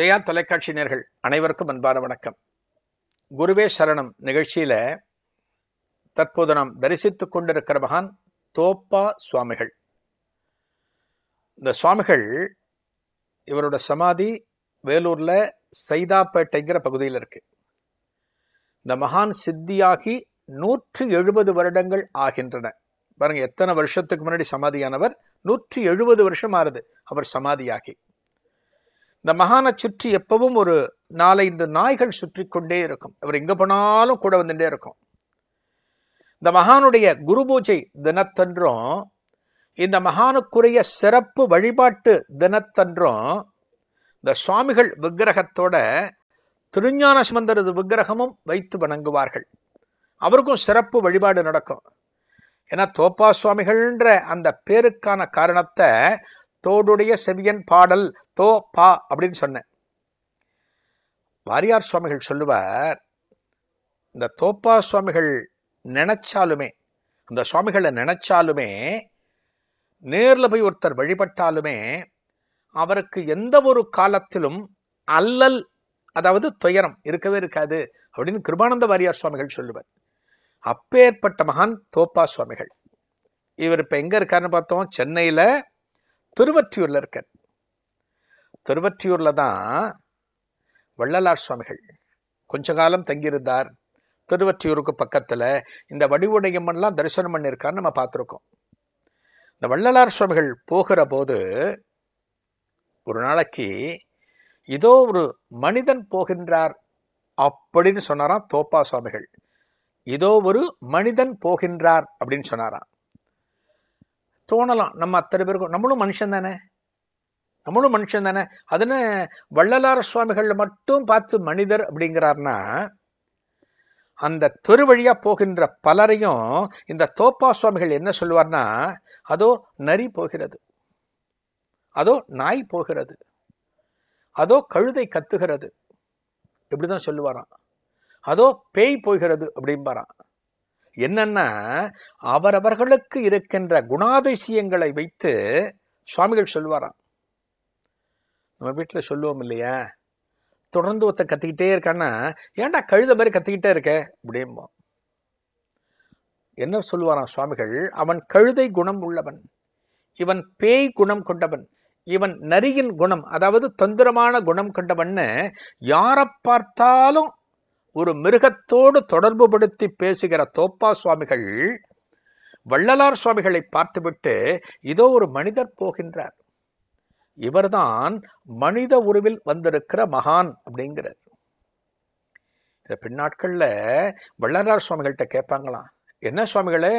ஜெயா தொலைக்காட்சி நேர்கள் அனைவருக்கும் அன்பான வணக்கம் குருவே சரணம் நிகழ்ச்சியில் தற்போது நாம் தரிசித்து கொண்டிருக்கிற மகான் தோப்பா சுவாமிகள் இந்த சுவாமிகள் இவரோட சமாதி வேலூரில் சைதாப்பேட்டைங்கிற பகுதியில் இருக்கு இந்த மகான் சித்தியாகி நூற்று எழுபது வருடங்கள் ஆகின்றன பாருங்க எத்தனை வருஷத்துக்கு முன்னாடி சமாதியானவர் நூற்றி எழுபது வருஷம் ஆறுது அவர் சமாதியாகி இந்த மகானை சுற்றி எப்பவும் ஒரு நாலஞ்சு நாய்கள் சுற்றி கொண்டே இருக்கும் இவர் எங்கே போனாலும் கூட வந்துட்டே இருக்கும் இந்த மகானுடைய குரு பூஜை தினத்தன்றும் இந்த மகானுக்குரிய சிறப்பு வழிபாட்டு தினத்தன்றும் இந்த சுவாமிகள் விக்கிரகத்தோட திருஞான சுமந்தரது விக்கிரகமும் வைத்து வணங்குவார்கள் அவருக்கும் சிறப்பு வழிபாடு நடக்கும் ஏன்னா தோப்பா சுவாமிகள்ன்ற அந்த பேருக்கான காரணத்தை தோடுடைய செவியன் பாடல் தோ பா அப்படின்னு சொன்னேன் வாரியார் சுவாமிகள் சொல்லுவார் இந்த தோப்பா சுவாமிகள் நினைச்சாலுமே அந்த சுவாமிகளை நினைச்சாலுமே நேரில் போய் ஒருத்தர் வழிபட்டாலுமே அவருக்கு எந்த ஒரு காலத்திலும் அல்லல் அதாவது துயரம் இருக்கவே இருக்காது அப்படின்னு கிருபானந்த வாரியார் சுவாமிகள் சொல்லுவார் அப்பேற்பட்ட மகான் தோப்பா சுவாமிகள் இவர் இப்போ எங்கே இருக்காருன்னு பார்த்தோம் சென்னையில் திருவற்றியூரில் இருக்கார் திருவற்றியூரில் தான் வள்ளலார் சுவாமிகள் கொஞ்ச காலம் தங்கியிருந்தார் திருவற்றியூருக்கு பக்கத்தில் இந்த வடிவுடையம்மெல்லாம் தரிசனம் பண்ணியிருக்கான்னு நம்ம பார்த்துருக்கோம் இந்த வள்ளலார் சுவாமிகள் போகிற போது ஒரு நாளைக்கு ஏதோ ஒரு மனிதன் போகின்றார் அப்படின்னு சொன்னாராம் தோப்பா சுவாமிகள் ஏதோ ஒரு மனிதன் போகின்றார் அப்படின்னு சொன்னாராம் தோணலாம் நம்ம அத்தனை பேருக்கும் நம்மளும் மனுஷன் தானே நம்மளும் மனுஷன் தானே அதுன்னு வள்ளலார சுவாமிகள் மட்டும் பார்த்து மனிதர் அப்படிங்கிறார்னா அந்த தெரு வழியா போகின்ற பலரையும் இந்த தோப்பா சுவாமிகள் என்ன சொல்லுவார்னா அதோ நரி போகிறது அதோ நாய் போகிறது அதோ கழுதை கத்துகிறது தான் சொல்லுவாராம் அதோ பேய் போகிறது அப்படிம்பாரான் என்னன்னா அவரவர்களுக்கு இருக்கின்ற குணாதிசயங்களை வைத்து சுவாமிகள் சொல்வாராம் நம்ம வீட்டில் சொல்லுவோம் இல்லையா தொடர்ந்து ஒருத்த கத்திக்கிட்டே இருக்கான்னா ஏன்டா கழுத மாதிரி கத்திக்கிட்டே இருக்க அப்படிம்போ என்ன சொல்லுவாராம் சுவாமிகள் அவன் கழுதை குணம் உள்ளவன் இவன் பேய் குணம் கொண்டவன் இவன் நரியின் குணம் அதாவது தந்திரமான குணம் கொண்டவன்னு யாரை பார்த்தாலும் ஒரு மிருகத்தோடு தொடர்பு படுத்தி பேசுகிற தோப்பா சுவாமிகள் வள்ளலார் சுவாமிகளை பார்த்துவிட்டு இதோ ஒரு மனிதர் போகின்றார் இவர்தான் மனித உருவில் வந்திருக்கிற மகான் அப்படிங்கிறார் இந்த பின்னாட்களில் வள்ளலார் சுவாமிகள்கிட்ட கேட்பாங்களாம் என்ன சுவாமிகளே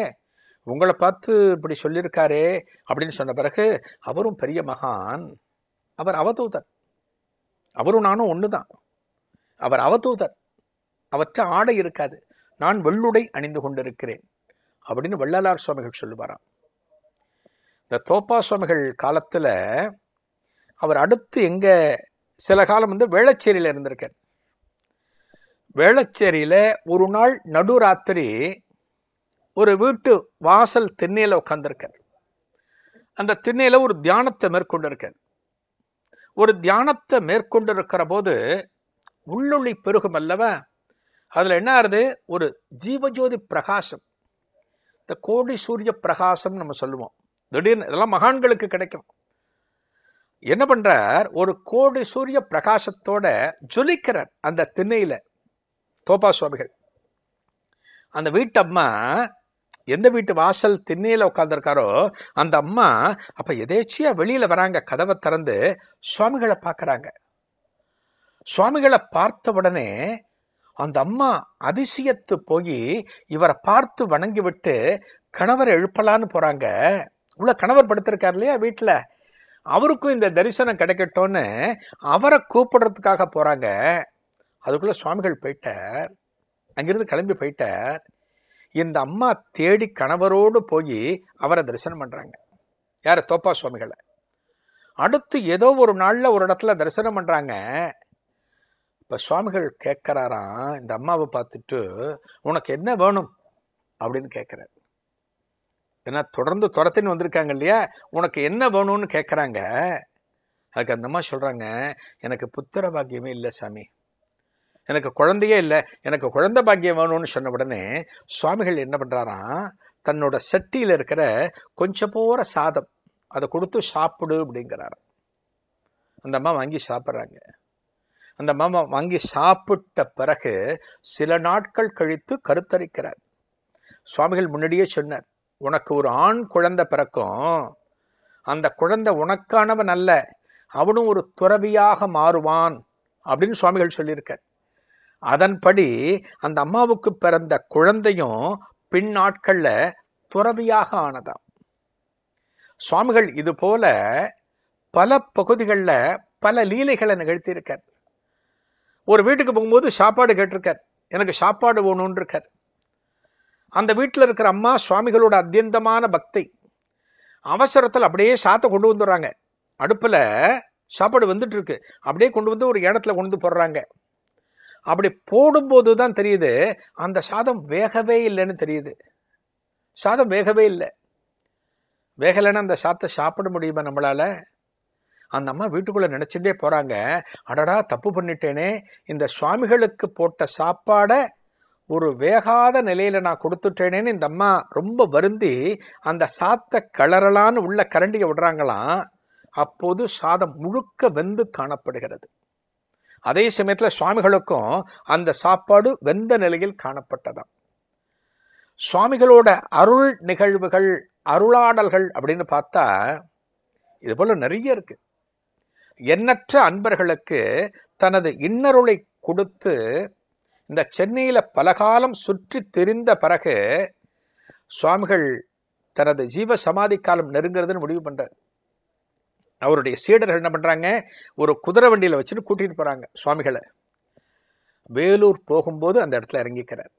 உங்களை பார்த்து இப்படி சொல்லியிருக்காரே அப்படின்னு சொன்ன பிறகு அவரும் பெரிய மகான் அவர் அவதூதர் அவரும் நானும் ஒன்று தான் அவர் அவதூதர் அவற்றை ஆடை இருக்காது நான் வெள்ளுடை அணிந்து கொண்டிருக்கிறேன் அப்படின்னு வள்ளலார் சுவாமிகள் சொல்லுவாராம் இந்த தோப்பா சுவாமிகள் காலத்தில் அவர் அடுத்து எங்கே சில காலம் வந்து வேளச்சேரியில் இருந்திருக்கார் வேளச்சேரியில் ஒரு நாள் நடுராத்திரி ஒரு வீட்டு வாசல் திண்ணையில் உட்காந்துருக்கார் அந்த திண்ணையில் ஒரு தியானத்தை மேற்கொண்டிருக்கார் ஒரு தியானத்தை மேற்கொண்டிருக்கிற போது உள்ளொளி பெருகும் அல்லவா அதில் என்ன ஆகுது ஒரு ஜீவஜோதி பிரகாசம் இந்த கோடி சூரிய பிரகாசம் நம்ம சொல்லுவோம் திடீர்னு இதெல்லாம் மகான்களுக்கு கிடைக்கும் என்ன பண்ணுறார் ஒரு கோடி சூரிய பிரகாசத்தோட ஜொலிக்கிறார் அந்த திண்ணையில் தோப்பா சுவாமிகள் அந்த வீட்டு அம்மா எந்த வீட்டு வாசல் திண்ணையில் உட்காந்துருக்காரோ அந்த அம்மா அப்போ எதேச்சியாக வெளியில் வராங்க கதவை திறந்து சுவாமிகளை பார்க்குறாங்க சுவாமிகளை பார்த்த உடனே அந்த அம்மா அதிசயத்து போய் இவரை பார்த்து வணங்கிவிட்டு கணவரை எழுப்பலான்னு போகிறாங்க உள்ள கணவர் படுத்திருக்கார் இல்லையா வீட்டில் அவருக்கும் இந்த தரிசனம் கிடைக்கட்டோன்னு அவரை கூப்பிடுறதுக்காக போகிறாங்க அதுக்குள்ளே சுவாமிகள் போயிட்டார் அங்கிருந்து கிளம்பி போயிட்டார் இந்த அம்மா தேடி கணவரோடு போய் அவரை தரிசனம் பண்ணுறாங்க யார் தோப்பா சுவாமிகளை அடுத்து ஏதோ ஒரு நாளில் ஒரு இடத்துல தரிசனம் பண்ணுறாங்க இப்போ சுவாமிகள் கேட்குறாராம் இந்த அம்மாவை பார்த்துட்டு உனக்கு என்ன வேணும் அப்படின்னு கேட்குறாரு ஏன்னா தொடர்ந்து துரத்தின்னு வந்திருக்காங்க இல்லையா உனக்கு என்ன வேணும்னு கேட்குறாங்க அதுக்கு அந்த அம்மா சொல்கிறாங்க எனக்கு புத்திர பாக்கியமே இல்லை சாமி எனக்கு குழந்தையே இல்லை எனக்கு குழந்த பாக்கியம் வேணும்னு சொன்ன உடனே சுவாமிகள் என்ன பண்ணுறாராம் தன்னோட சட்டியில் இருக்கிற கொஞ்சம் போகிற சாதம் அதை கொடுத்து சாப்பிடு அப்படிங்கிறாராம் அந்த அம்மா வாங்கி சாப்பிட்றாங்க அந்த மாமா வாங்கி சாப்பிட்ட பிறகு சில நாட்கள் கழித்து கருத்தரிக்கிறார் சுவாமிகள் முன்னாடியே சொன்னார் உனக்கு ஒரு ஆண் குழந்தை பிறக்கும் அந்த குழந்தை உனக்கானவன் அல்ல அவனும் ஒரு துறவியாக மாறுவான் அப்படின்னு சுவாமிகள் சொல்லியிருக்கார் அதன்படி அந்த அம்மாவுக்கு பிறந்த குழந்தையும் பின் நாட்களில் துறவியாக ஆனதாம் சுவாமிகள் இது போல பல பகுதிகளில் பல லீலைகளை நிகழ்த்தியிருக்கார் ஒரு வீட்டுக்கு போகும்போது சாப்பாடு கேட்டிருக்கார் எனக்கு சாப்பாடு வேணும்னு இருக்கார் அந்த வீட்டில் இருக்கிற அம்மா சுவாமிகளோட அத்தியந்தமான பக்தை அவசரத்தில் அப்படியே சாத்தை கொண்டு வந்துடுறாங்க அடுப்பில் சாப்பாடு வந்துட்டு இருக்கு அப்படியே கொண்டு வந்து ஒரு இடத்துல கொண்டு வந்து போடுறாங்க அப்படி போடும்போது தான் தெரியுது அந்த சாதம் வேகவே இல்லைன்னு தெரியுது சாதம் வேகவே இல்லை வேகலைன்னா அந்த சாத்தை சாப்பிட முடியுமா நம்மளால் அந்த அம்மா வீட்டுக்குள்ளே நினச்சிட்டே போகிறாங்க அடடா தப்பு பண்ணிட்டேனே இந்த சுவாமிகளுக்கு போட்ட சாப்பாடை ஒரு வேகாத நிலையில் நான் கொடுத்துட்டேனேன்னு இந்த அம்மா ரொம்ப வருந்தி அந்த சாத்த கிளறலான்னு உள்ள கரண்டியை விடுறாங்களாம் அப்போது சாதம் முழுக்க வெந்து காணப்படுகிறது அதே சமயத்தில் சுவாமிகளுக்கும் அந்த சாப்பாடு வெந்த நிலையில் காணப்பட்டதாம் சுவாமிகளோட அருள் நிகழ்வுகள் அருளாடல்கள் அப்படின்னு பார்த்தா இது போல் நிறைய இருக்குது எண்ணற்ற அன்பர்களுக்கு தனது இன்னருளை கொடுத்து இந்த சென்னையில் பலகாலம் சுற்றி தெரிந்த பிறகு சுவாமிகள் தனது ஜீவ சமாதி காலம் நெருங்கிறதுன்னு முடிவு பண்ணுறார் அவருடைய சீடர்கள் என்ன பண்ணுறாங்க ஒரு குதிரை வண்டியில் வச்சுட்டு கூட்டிகிட்டு போகிறாங்க சுவாமிகளை வேலூர் போகும்போது அந்த இடத்துல இறங்கிக்கிறார்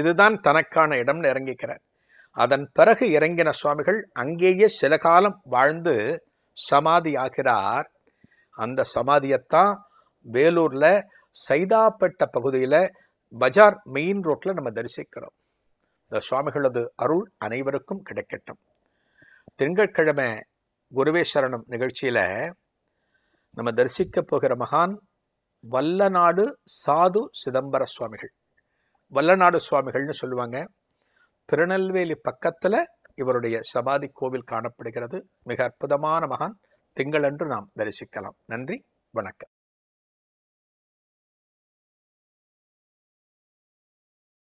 இதுதான் தனக்கான இடம்னு இறங்கிக்கிறார் அதன் பிறகு இறங்கின சுவாமிகள் அங்கேயே சில காலம் வாழ்ந்து சமாதி ஆகிறார் அந்த சமாதியைத்தான் வேலூரில் சைதாப்பேட்டை பகுதியில் பஜார் மெயின் ரோட்டில் நம்ம தரிசிக்கிறோம் இந்த சுவாமிகளது அருள் அனைவருக்கும் கிடைக்கட்டும் திங்கட்கிழமை குருவேஸ்வரணம் நிகழ்ச்சியில் நம்ம தரிசிக்க போகிற மகான் வல்லநாடு சாது சிதம்பர சுவாமிகள் வல்லநாடு சுவாமிகள்னு சொல்லுவாங்க திருநெல்வேலி பக்கத்தில் இவருடைய சமாதி கோவில் காணப்படுகிறது மிக அற்புதமான மகான் திங்களன்று நாம் தரிசிக்கலாம் நன்றி வணக்கம்